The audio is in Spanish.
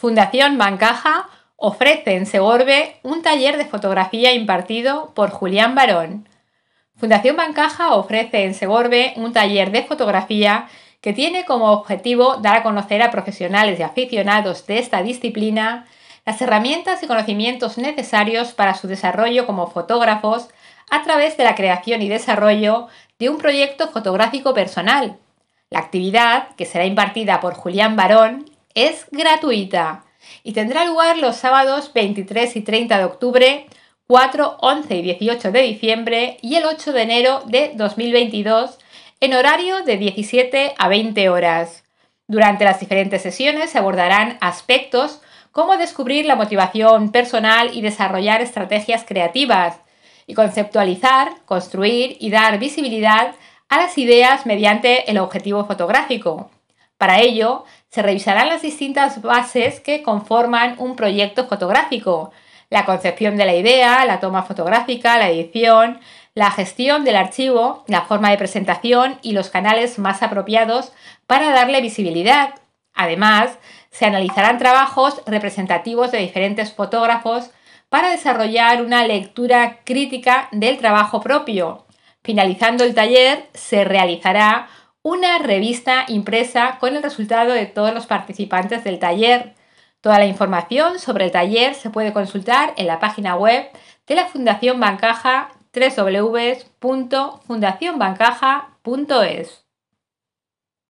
Fundación Bancaja ofrece en Segorbe un taller de fotografía impartido por Julián Barón. Fundación Bancaja ofrece en Segorbe un taller de fotografía que tiene como objetivo dar a conocer a profesionales y aficionados de esta disciplina las herramientas y conocimientos necesarios para su desarrollo como fotógrafos a través de la creación y desarrollo de un proyecto fotográfico personal. La actividad, que será impartida por Julián Barón, es gratuita y tendrá lugar los sábados 23 y 30 de octubre, 4, 11 y 18 de diciembre y el 8 de enero de 2022 en horario de 17 a 20 horas. Durante las diferentes sesiones se abordarán aspectos como descubrir la motivación personal y desarrollar estrategias creativas, y conceptualizar, construir y dar visibilidad a las ideas mediante el objetivo fotográfico. Para ello, se revisarán las distintas bases que conforman un proyecto fotográfico, la concepción de la idea, la toma fotográfica, la edición, la gestión del archivo, la forma de presentación y los canales más apropiados para darle visibilidad. Además, se analizarán trabajos representativos de diferentes fotógrafos para desarrollar una lectura crítica del trabajo propio. Finalizando el taller, se realizará una revista impresa con el resultado de todos los participantes del taller. Toda la información sobre el taller se puede consultar en la página web de la Fundación Bancaja www.fundacionbancaja.es.